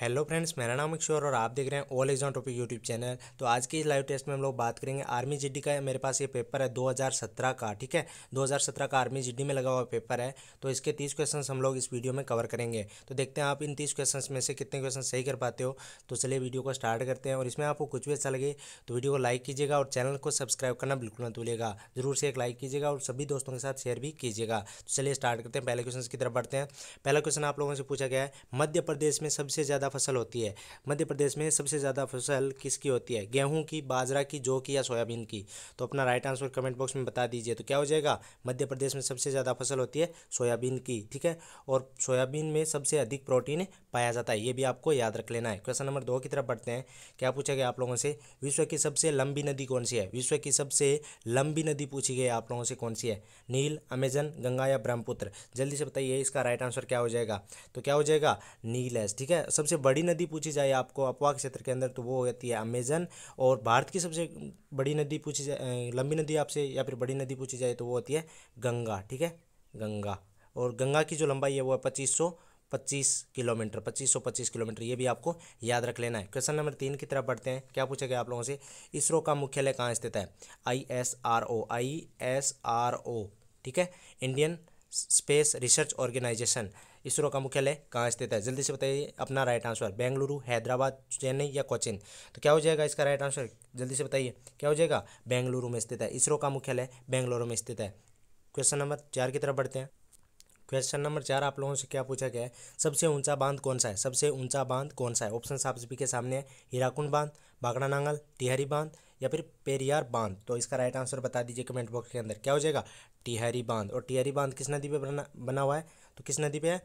Hello friends मेरा नाम अक्षर और आप देख रहे हैं all exam topic YouTube channel तो आज के इस लाइव टेस्ट में हम लोग बात करेंगे आर्मी जीडी का मेरे पास ये पेपर है 2017 का ठीक है 2017 का आर्मी जीडी में लगा हुआ पेपर है तो इसके तीस क्वेश्चन हम लोग इस वीडियो में कवर करेंगे तो देखते हैं आप इन तीस क्वेश्चन में से कितने क्वेश्चन सही कर पाते हो तो चलिए वीडियो को स्टार्ट करते हैं और इसमें आपको कुछ भी अच्छा लगे तो वीडियो को लाइक कीजिएगा और चैनल को सब्सक्राइब करना बिल्कुल मत भूलिएगा जरूर से एक लाइक कीजिएगा और सभी दोस्तों के साथ शेयर भी कीजिएगा तो चलिए स्टार्ट करते हैं पहले क्वेश्चन की तरफ बढ़ते हैं पहला क्वेश्चन आप लोगों से पूछा गया है मध्य प्रदेश में सबसे ज़्यादा फसल होती है मध्य प्रदेश में सबसे ज़्यादा फसल किसकी होती है गेहूँ की बाजरा की जौ की या सोयाबीन की तो अपना राइट आंसर कमेंट बॉक्स में बता दीजिए तो क्या हो जाएगा मध्य प्रदेश में सबसे ज़्यादा फसल होती है सोयाबीन की ठीक है और सोयाबीन में सबसे अधिक प्रोटीन पाया जाता है ये भी आपको याद रख लेना है क्वेश्चन नंबर दो की तरफ बढ़ते हैं क्या पूछा गया आप लोगों से विश्व की सबसे लंबी नदी कौन सी है विश्व की सबसे लंबी नदी पूछी गई आप लोगों से कौन सी है नील अमेजन गंगा या ब्रह्मपुत्र जल्दी से बताइए इसका राइट आंसर क्या हो जाएगा तो क्या हो जाएगा नील है ठीक है सबसे बड़ी नदी पूछी जाए आपको अपवा क्षेत्र के अंदर तो वो हो जाती है अमेजन और भारत की सबसे बड़ी नदी पूछी जाए लंबी नदी आपसे या फिर बड़ी नदी पूछी जाए तो वो होती है गंगा ठीक है गंगा और गंगा की जो लंबाई है वो है पच्चीस सौ पच्चीस किलोमीटर पच्चीस सौ पच्चीस किलोमीटर ये भी आपको याद रख लेना है क्वेश्चन नंबर तीन की तरफ बढ़ते हैं क्या पूछा गया आप लोगों से इसरो का मुख्यालय कहाँ स्थित है I S R O I S R O ठीक है Indian Space Research Organisation ISRO का मुख्यालय कहाँ स्थित है जल्दी से बताइए अपना राइट आंसर बेंगलुरु हैदराबाद चेन्नई या कोचिन तो क्या हो जाएगा इसका राइट आंसर जल्दी से बताइए क्या हो जाएगा बेंगलुरु में स्थित है इसरो का मुख्यालय बेंगलुरु में स्थित है क्वेश्चन नंबर चार की तरफ बढ़ते हैं क्वेश्चन नंबर चार आप लोगों से क्या पूछा गया है सबसे ऊंचा बांध कौन सा है सबसे ऊंचा बांध कौन सा है ऑप्शन आप सभी के सामने है हीराकुंड बांध बागड़ा नांगल टिहरी बांध या फिर पेरियार बांध तो इसका राइट आंसर बता दीजिए कमेंट बॉक्स के अंदर क्या हो जाएगा टिहरी बांध और टिहरी बांध किस नदी पर बना बना हुआ है तो किस नदी पर है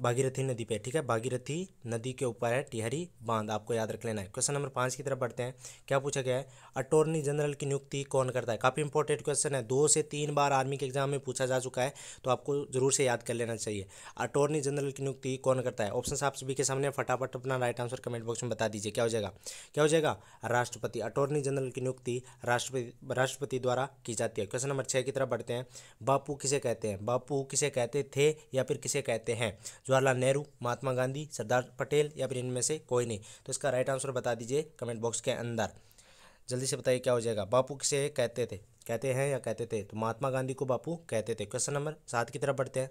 भागीरथी नदी पे ठीक है भागीरथी नदी के ऊपर है टिहरी बांध आपको याद रख लेना है क्वेश्चन नंबर पाँच की तरफ बढ़ते हैं क्या पूछा गया है अटोर्नी जनरल की नियुक्ति कौन करता है काफ़ी इंपॉर्टेंट क्वेश्चन है दो से तीन बार आर्मी के एग्जाम में पूछा जा चुका है तो आपको जरूर से याद कर लेना चाहिए अटॉर्नी जनरल की नियुक्ति कौन करता है ऑप्शन आप सभी के सामने फटाफट अपना राइट आंसर कमेंट बॉक्स में बता दीजिए क्या हो जाएगा क्या हो जाएगा राष्ट्रपति अटोर्नी जनरल की नियुक्ति राष्ट्रपति राष्ट्रपति द्वारा की जाती है क्वेश्चन नंबर छः की तरफ बढ़ते हैं बापू किसे कहते हैं बापू किसे कहते थे या फिर किसे कहते हैं जवाहरलाल नेहरू महात्मा गांधी सरदार पटेल या फिर इनमें से कोई नहीं तो इसका राइट आंसर बता दीजिए कमेंट बॉक्स के अंदर जल्दी से बताइए क्या हो जाएगा बापू किसे कहते थे कहते हैं या कहते थे तो महात्मा गांधी को बापू कहते थे क्वेश्चन नंबर सात की तरफ बढ़ते हैं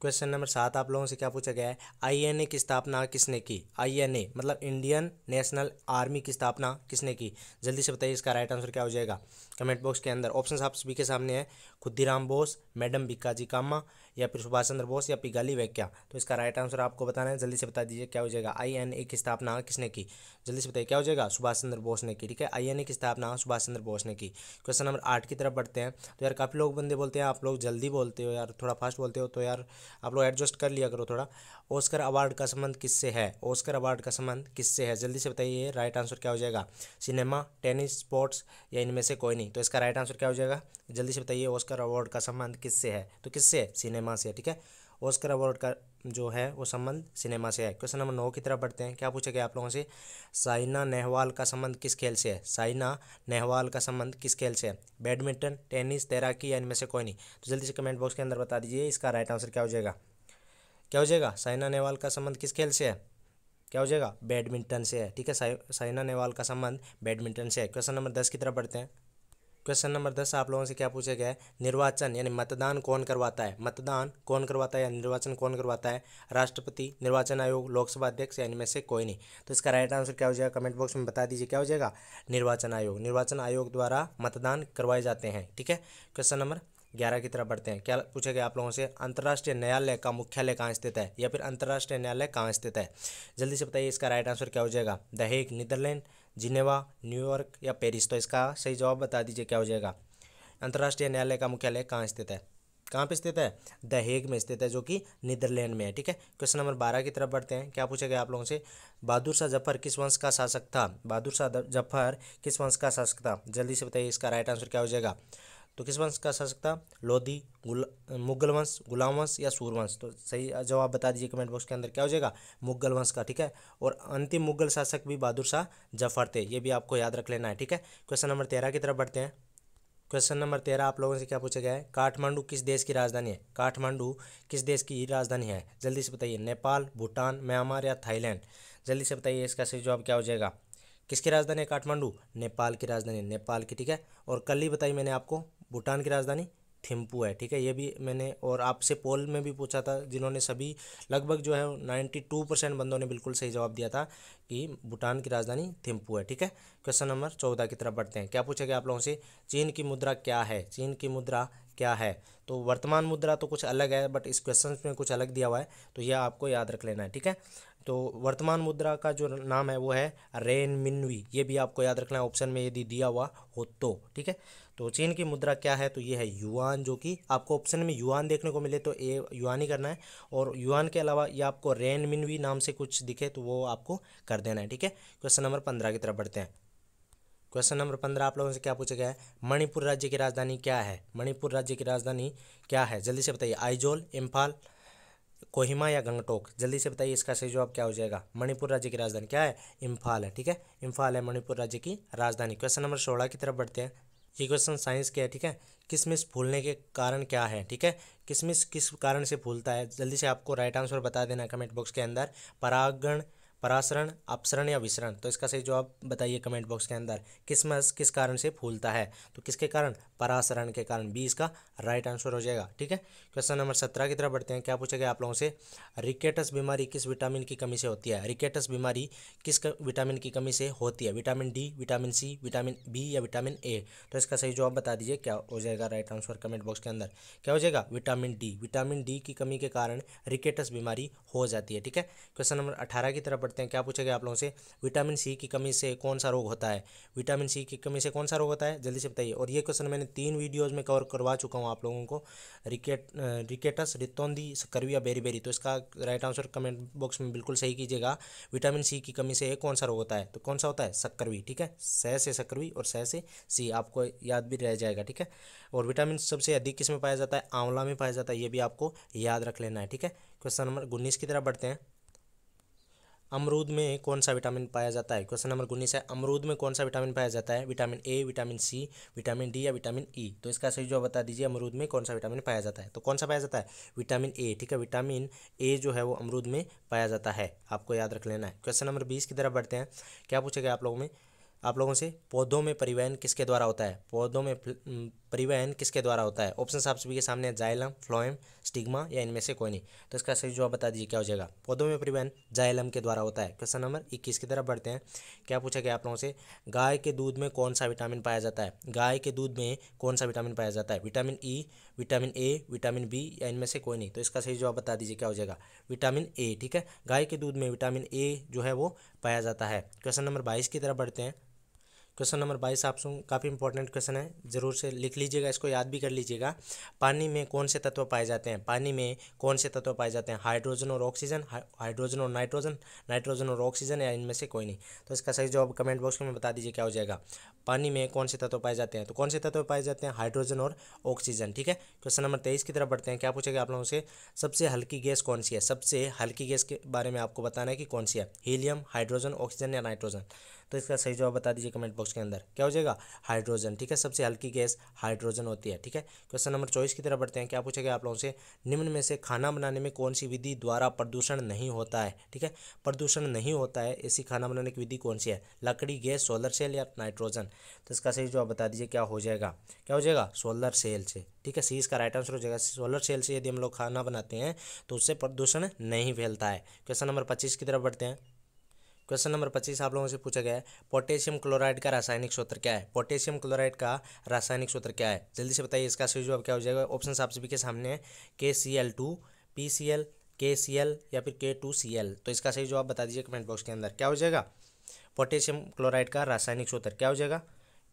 क्वेश्चन नंबर सात आप लोगों से क्या पूछा गया है आईएनए की स्थापना किसने की आईएनए मतलब इंडियन नेशनल आर्मी की स्थापना किसने की जल्दी से बताइए इसका राइट आंसर क्या हो जाएगा कमेंट बॉक्स के अंदर ऑप्शन आप सभी के सामने है खुद्दीराम बोस मैडम भिकाजी कामा या फिर सुभाष चंद्र बोस या पिगाली वैक्या तो इसका राइट आंसर आपको बताना है जल्दी से बता दीजिए क्या हो जाएगा आई एन ए की स्थापना किसने की जल्दी से बताइए क्या हो जाएगा सुभाष चंद्र बोस ने की ठीक है आई एन ए की स्थापना सुभाष चंद्र बोस ने की क्वेश्चन नंबर आठ की तरफ बढ़ते हैं तो यार काफ़ी लोग बंदे बोलते हैं आप लोग जल्दी बोलते हो यार थोड़ा फास्ट बोलते हो तो यार आप लोग एडजस्ट कर लिया करो थोड़ा ओस्कर अवार्ड का संबंध किससे है ओस्कर अवार्ड का संबंध किससे है जल्दी से बताइए राइट आंसर क्या हो जाएगा सिनेमा टेनिस स्पोर्ट्स या इनमें से कोई नहीं तो इसका राइट आंसर क्या हो जाएगा जल्दी से बताइए ओस्कर अवार्ड का संबंध किससे है तो किससे सिनेमा से ठीक है ओस्कर अवार्ड का जो है वो संबंध सिनेमा से है क्वेश्चन नंबर नौ की तरफ बढ़ते हैं क्या पूछा गया आप लोगों से साइना नेहवाल का संबंध किस खेल से है साइना नेहवाल का संबंध किस खेल से है बैडमिंटन टेनिस तैराकी या इनमें से कोई नहीं तो जल्दी से कमेंट बॉक्स के अंदर बता दीजिए इसका राइट आंसर क्या हो जाएगा क्या हो जाएगा साइना नेहवाल का संबंध किस खेल से है क्या हो जाएगा बैडमिंटन से है ठीक है साइना नेहवाल का संबंध बैडमिंटन से है क्वेश्चन नंबर दस की तरफ बढ़ते हैं क्वेश्चन नंबर दस आप लोगों से क्या पूछा गया है निर्वाचन यानी मतदान कौन करवाता है मतदान कौन करवाता है या निर्वाचन कौन करवाता है राष्ट्रपति निर्वाचन आयोग लोकसभा अध्यक्ष या इनमें से कोई नहीं तो इसका राइट आंसर क्या हो जाएगा कमेंट बॉक्स में बता दीजिए क्या हो जाएगा निर्वाचन आयोग निर्वाचन आयोग द्वारा मतदान करवाए जाते हैं ठीक है क्वेश्चन नंबर ग्यारह की तरफ बढ़ते हैं क्या पूछा गया आप लोगों से अंतर्राष्ट्रीय न्यायालय का मुख्यालय कहाँ स्थित है या फिर अंतर्राष्ट्रीय न्यायालय कहाँ स्थित है जल्दी से बताइए इसका राइट आंसर क्या हो जाएगा the Hague Netherland Geneva New York या पेरिस तो इसका सही जवाब बता दीजिए क्या हो जाएगा अंतर्राष्ट्रीय न्यायालय का मुख्यालय कहाँ स्थित है कहाँ पे स्थित है द हेग में स्थित है जो कि नीदरलैंड में है ठीक है क्वेश्चन नंबर बारह की तरफ बढ़ते हैं क्या पूछा गया आप लोगों से बहादुर शाह जफर किस वंश का शासक था बहादुर शाह जफर किस वंश का शासक था जल्दी से बताइए इसका राइट आंसर क्या हो जाएगा तो किस वंश का शासक था लोधी गुला मुगल वंश गुलाम वंश या सूर्यवंश तो सही जवाब बता दीजिए कमेंट बॉक्स के अंदर क्या हो जाएगा मुगल वंश का ठीक है और अंतिम मुगल शासक भी बहादुर शाह जफर थे ये भी आपको याद रख लेना है ठीक है क्वेश्चन नंबर तेरह की तरफ बढ़ते हैं क्वेश्चन नंबर तेरह आप लोगों से क्या पूछा गया है काठमांडू किस देश की राजधानी है काठमांडू किस देश की राजधानी है जल्दी से बताइए नेपाल भूटान म्यांमार या थाईलैंड जल्दी से बताइए इसका सही जवाब क्या हो जाएगा किसकी राजधानी है काठमांडू नेपाल की राजधानी नेपाल की ठीक है और कल ही बताई मैंने आपको भूटान की राजधानी थिम्पू है ठीक है ये भी मैंने और आपसे पोल में भी पूछा था जिन्होंने सभी लगभग जो है नाइन्टी टू परसेंट बंदों ने बिल्कुल सही जवाब दिया था कि भूटान की राजधानी थिम्पू है ठीक है क्वेश्चन नंबर चौदह की तरफ बढ़ते हैं क्या पूछा गया आप लोगों से चीन की मुद्रा क्या है चीन की मुद्रा क्या है तो वर्तमान मुद्रा तो कुछ अलग है बट इस क्वेश्चन में कुछ अलग दिया हुआ है तो यह आपको याद रख लेना है ठीक है तो वर्तमान मुद्रा का जो नाम है वो है रेन मिनवी ये भी आपको याद रखना है ऑप्शन में यदि दिया हुआ हो तो ठीक है तो चीन की मुद्रा क्या है तो ये है युआन जो कि आपको ऑप्शन में युआन देखने को मिले तो ए युआन ही करना है और युआन के अलावा ये आपको रेन मिनवी नाम से कुछ दिखे तो वो आपको कर देना है ठीक है क्वेश्चन नंबर पंद्रह की तरफ बढ़ते हैं क्वेश्चन नंबर पंद्रह आप लोगों से क्या पूछा गया है मणिपुर राज्य की राजधानी क्या है मणिपुर राज्य की राजधानी क्या है जल्दी से बताइए आइजोल इम्फाल कोहिमा या गंगटोक जल्दी से बताइए इसका सही जवाब क्या हो जाएगा मणिपुर राज्य की राजधानी क्या है इम्फाल है ठीक है इम्फाल है मणिपुर राज्य की राजधानी क्वेश्चन नंबर सोलह की तरफ बढ़ते हैं ये क्वेश्चन साइंस के है ठीक है किसमिस फूलने के कारण क्या है ठीक है किसमिस किस कारण से फूलता है जल्दी से आपको राइट आंसर बता देना कमेंट बॉक्स के अंदर परागण परासरण अपसरण या विसरण तो इसका सही जवाब बताइए कमेंट बॉक्स के अंदर किसमस किस कारण से फूलता है तो किसके कारण परासरण के कारण बी इसका राइट आंसर हो जाएगा ठीक है क्वेश्चन नंबर सत्रह की तरफ बढ़ते हैं क्या पूछा गया आप लोगों से रिकेटस बीमारी किस विटामिन की कमी से होती है रिकेटस बीमारी किस विटामिन की कमी से होती है vitamin D vitamin C vitamin B या विटामिन ए तो इसका सही जवाब बता दीजिए क्या हो जाएगा राइट आंसर कमेंट बॉक्स के अंदर क्या हो जाएगा विटामिन डी विटामिन डी की कमी के कारण रिकेटस बीमारी हो जाती है ठीक है क्वेश्चन नंबर अठारह की तरफ पढ़ते हैं क्या पूछा गया आप लोगों से विटामिन सी की कमी से कौन सा रोग होता है विटामिन सी की कमी से कौन सा रोग होता है जल्दी से बताइए और ये क्वेश्चन मैंने तीन वीडियोज़ में कवर करवा चुका हूँ आप लोगों को रिकेट रिकेटस रितोंदी करविया बेरी बेरी तो इसका राइट आंसर कमेंट बॉक्स में बिल्कुल सही कीजिएगा विटामिन सी की कमी से कौन सा रोग होता है तो कौन सा होता है सक्करवी ठीक है सह से सक्करवी और सह से सी आपको याद भी रह जाएगा ठीक है और विटामिन सबसे अधिक किस में पाया जाता है आंवला में पाया जाता है ये भी आपको याद रख लेना है ठीक है क्वेश्चन नंबर उन्नीस की तरह बढ़ते हैं अमरूद में कौन सा विटामिन पाया जाता है क्वेश्चन नंबर उन्नीस है अमरूद में कौन सा विटामिन पाया जाता है vitamin A vitamin C vitamin D या विटामिन ई e? तो इसका सही जवाब बता दीजिए अमरूद में कौन सा विटामिन पाया जाता है तो कौन सा पाया जाता है विटामिन ए ठीक है विटामिन ए जो है वो अमरूद में पाया जाता है आपको याद रख लेना है क्वेश्चन नंबर बीस की तरफ बढ़ते हैं क्या पूछेगा आप लोगों में आप लोगों से पौधों में परिवहन किसके द्वारा होता है पौधों में परिवहन किसके द्वारा होता है ऑप्शन आप सभी के सामने जाइलम फ्लोएम स्टिग्मा या इनमें से कोई नहीं तो इसका सही जवाब बता दीजिए क्या हो जाएगा पौधों में परिवहन जाइलम के द्वारा होता है क्वेश्चन नंबर इक्कीस की तरफ बढ़ते हैं क्या पूछा गया आप लोगों से गाय के दूध में कौन सा विटामिन पाया जाता है गाय के दूध में कौन सा विटामिन पाया जाता है vitamin E e, vitamin A vitamin B या इनमें से कोई नहीं तो इसका सही जवाब बता दीजिए क्या हो जाएगा विटामिन ए ठीक है गाय के दूध में विटामिन ए जो है वो पाया जाता है क्वेश्चन नंबर बाईस की तरफ बढ़ते हैं क्वेश्चन नंबर बाईस आप सुन काफ़ी इंपॉर्टेंट क्वेश्चन है ज़रूर से लिख लीजिएगा इसको याद भी कर लीजिएगा पानी में कौन से तत्व पाए जाते हैं पानी में कौन से तत्व पाए जाते हैं हाइड्रोजन और ऑक्सीजन हाइड्रोजन और नाइट्रोजन नाइट्रोजन और ऑक्सीजन या इनमें से कोई नहीं तो इसका सही जवाब कमेंट बॉक्स में बता दीजिए क्या हो जाएगा पानी में कौन से तत्व पाए जाते हैं तो कौन से तत्व पाए जाते हैं हाइड्रोजन और ऑक्सीजन ठीक है क्वेश्चन नंबर तेईस की तरफ बढ़ते हैं क्या पूछेगा आप लोगों से सबसे हल्की गैस कौन सी है सबसे हल्की गैस के बारे में आपको बताना है कि कौन सी है हीलियम हाइड्रोजन ऑक्सीजन या नाइट्रोजन तो इसका सही जवाब बता दीजिए कमेंट बॉक्स के अंदर क्या हो जाएगा हाइड्रोजन ठीक है सबसे हल्की गैस हाइड्रोजन होती है ठीक है क्वेश्चन नंबर चौबीस की तरफ बढ़ते हैं क्या पूछेगा आप लोगों से निम्न में से खाना बनाने में कौन सी विधि द्वारा प्रदूषण नहीं होता है ठीक है प्रदूषण नहीं होता है ऐसी खाना बनाने की विधि कौन सी है लकड़ी गैस सोलर सेल या नाइट्रोजन तो इसका सही जवाब बता दीजिए क्या हो जाएगा क्या हो जाएगा सोलर सेल से ठीक है सी इसका राइट आंसर हो जाएगा सोलर सेल से यदि हम लोग खाना बनाते हैं तो उससे प्रदूषण नहीं फैलता है क्वेश्चन नंबर पच्चीस की तरफ बढ़ते हैं क्वेश्चन नंबर पच्चीस आप लोगों से पूछा गया है पोटेशियम क्लोराइड का रासायनिक सूत्र क्या है पोटेशियम क्लोराइड का रासायनिक सूत्र क्या है जल्दी से बताइए इसका सही जवाब क्या हो जाएगा ऑप्शन आप सभी के सामने है K C L two P C L K C L या फिर के टू सी एल तो इसका सही जवाब बता दीजिए कमेंट बॉक्स के अंदर क्या हो जाएगा पोटेशियम क्लोराइड का रासायनिक सूत्र क्या हो जाएगा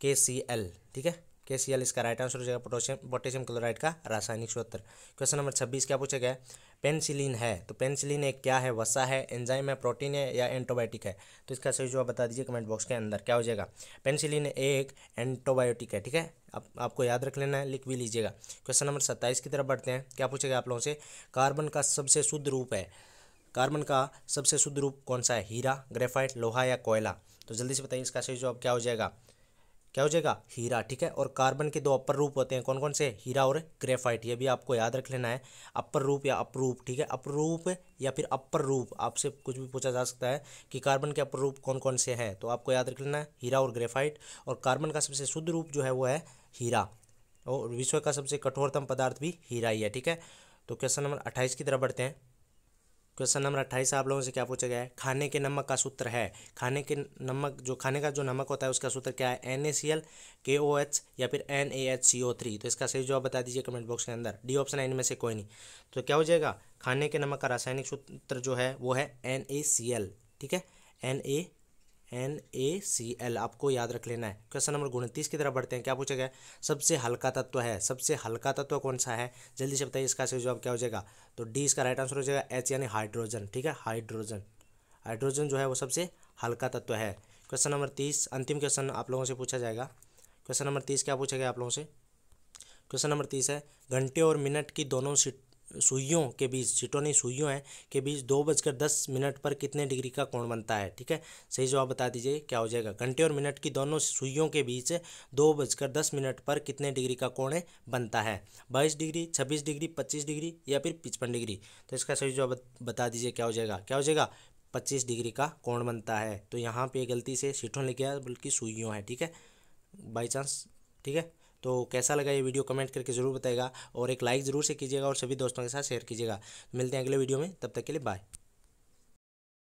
के सी एल ठीक है के सी एल इसका राइट आंसर हो जाएगा पोटेशियम पोटेशियम क्लोराइड का रासायनिक सूत्र क्वेश्चन नंबर छब्बीस क्या पूछा गया पेंसिलिन है तो पेंसिलिन एक क्या है वसा है एंजाइम है प्रोटीन है या एंटोबायोटिक है तो इसका सही जवाब बता दीजिए कमेंट बॉक्स के अंदर क्या हो जाएगा पेंसिलिन एक एंटोबायोटिक है ठीक है आप आपको याद रख लेना है लिख भी लीजिएगा क्वेश्चन नंबर सत्ताईस की तरफ बढ़ते हैं क्या पूछेगा आप लोगों से कार्बन का सबसे शुद्ध रूप है कार्बन का सबसे शुद्ध रूप कौन सा है हीरा ग्रेफाइट लोहा या कोयला तो जल्दी से बताइए इसका सही जवाब क्या हो जाएगा क्या हो जाएगा हीरा ठीक है और कार्बन के दो अपर रूप होते हैं कौन कौन से हीरा और ग्रेफाइट ये भी आपको याद रख लेना है अपर रूप या अपरूप ठीक है अपरूप या फिर अपर रूप आपसे कुछ भी पूछा जा सकता है कि कार्बन के अपर रूप कौन कौन से हैं तो आपको याद रख लेना है हीरा और ग्रेफाइट और कार्बन का सबसे शुद्ध रूप जो है वो है हीरा और विश्व का सबसे कठोरतम पदार्थ भी हीरा ही है ठीक है तो क्वेश्चन नंबर अट्ठाईस की तरफ बढ़ते हैं क्वेश्चन नंबर अट्ठाईस आप लोगों से क्या पूछा गया है खाने के नमक का सूत्र है खाने के नमक जो खाने का जो नमक होता है उसका सूत्र क्या है एन ए सी एल के ओ एच या फिर N A H C O three तो इसका सही जवाब बता दीजिए कमेंट बॉक्स के अंदर डी ऑप्शन है इनमें से कोई नहीं तो क्या हो जाएगा खाने के नमक का रासायनिक सूत्र जो है वो है एन ए सी एल ठीक है N A N A C L आपको याद रख लेना है क्वेश्चन नंबर उनतीस की तरफ बढ़ते हैं क्या पूछा गया सबसे हल्का तत्व है सबसे हल्का तत्व कौन सा है जल्दी से बताइए इसका सही जवाब क्या हो जाएगा तो डी इसका राइट आंसर हो जाएगा एच यानी हाइड्रोजन ठीक है हाइड्रोजन हाइड्रोजन जो है वो सबसे हल्का तत्व है क्वेश्चन नंबर तीस अंतिम क्वेश्चन आप लोगों से पूछा जाएगा क्वेश्चन नंबर तीस क्या पूछा गया आप लोगों से क्वेश्चन नंबर तीस है घंटे और मिनट की दोनों सीट सुइयों के बीच सिटोनी सुइयों हैं के बीच दो बजकर दस मिनट पर कितने डिग्री का कोण बनता है ठीक है सही जवाब बता दीजिए क्या हो जाएगा घंटे और मिनट की दोनों सुइयों के बीच दो बजकर दस मिनट पर कितने डिग्री का कोण बनता है बाईस डिग्री छब्बीस डिग्री पच्चीस डिग्री या फिर पिचपन डिग्री तो इसका सही जवाब बता दीजिए क्या हो जाएगा क्या हो जाएगा पच्चीस डिग्री का कोण बनता है तो यहाँ पर गलती से सीटों लिख गया बल्कि सुइयों है ठीक है बाई चांस ठीक है तो कैसा लगा ये वीडियो कमेंट करके ज़रूर बताएगा और एक लाइक ज़रूर से कीजिएगा और सभी दोस्तों के साथ शेयर कीजिएगा मिलते हैं अगले वीडियो में तब तक के लिए बाय